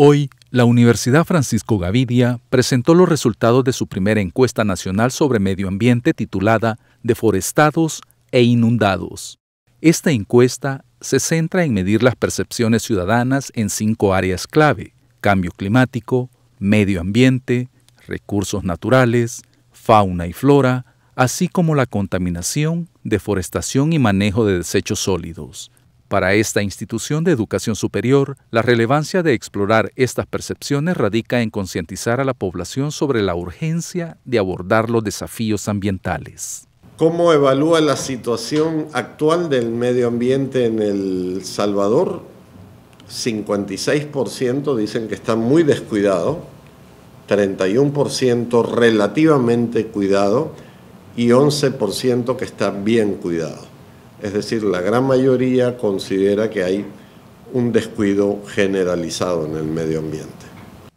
Hoy, la Universidad Francisco Gavidia presentó los resultados de su primera encuesta nacional sobre medio ambiente titulada Deforestados e Inundados. Esta encuesta se centra en medir las percepciones ciudadanas en cinco áreas clave, cambio climático, medio ambiente, recursos naturales, fauna y flora, así como la contaminación, deforestación y manejo de desechos sólidos. Para esta institución de educación superior, la relevancia de explorar estas percepciones radica en concientizar a la población sobre la urgencia de abordar los desafíos ambientales. ¿Cómo evalúa la situación actual del medio ambiente en El Salvador? 56% dicen que está muy descuidado, 31% relativamente cuidado y 11% que está bien cuidado. Es decir, la gran mayoría considera que hay un descuido generalizado en el medio ambiente.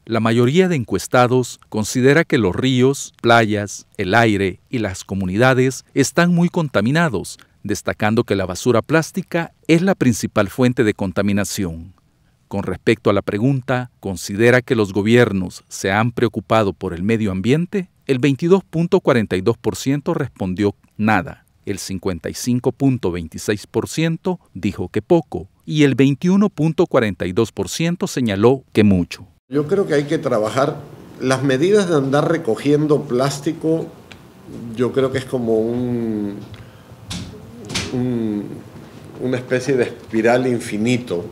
La mayoría de encuestados considera que los ríos, playas, el aire y las comunidades están muy contaminados, destacando que la basura plástica es la principal fuente de contaminación. Con respecto a la pregunta, ¿considera que los gobiernos se han preocupado por el medio ambiente? El 22.42% respondió nada, el 55.26% dijo que poco y el 21.42% señaló que mucho. Yo creo que hay que trabajar las medidas de andar recogiendo plástico, yo creo que es como un, una especie de espiral infinito.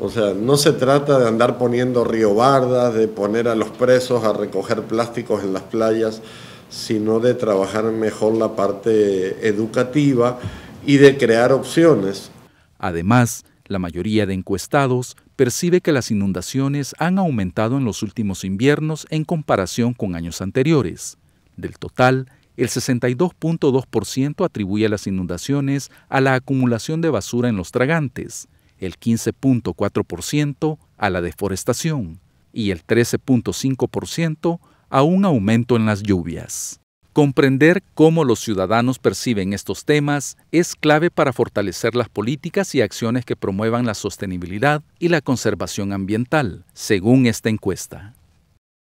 O sea, no se trata de andar poniendo riobardas, de poner a los presos a recoger plásticos en las playas sino de trabajar mejor la parte educativa y de crear opciones. Además, la mayoría de encuestados percibe que las inundaciones han aumentado en los últimos inviernos en comparación con años anteriores. Del total, el 62.2% atribuye las inundaciones a la acumulación de basura en los tragantes, el 15.4% a la deforestación y el 13.5% a un aumento en las lluvias. Comprender cómo los ciudadanos perciben estos temas es clave para fortalecer las políticas y acciones que promuevan la sostenibilidad y la conservación ambiental, según esta encuesta.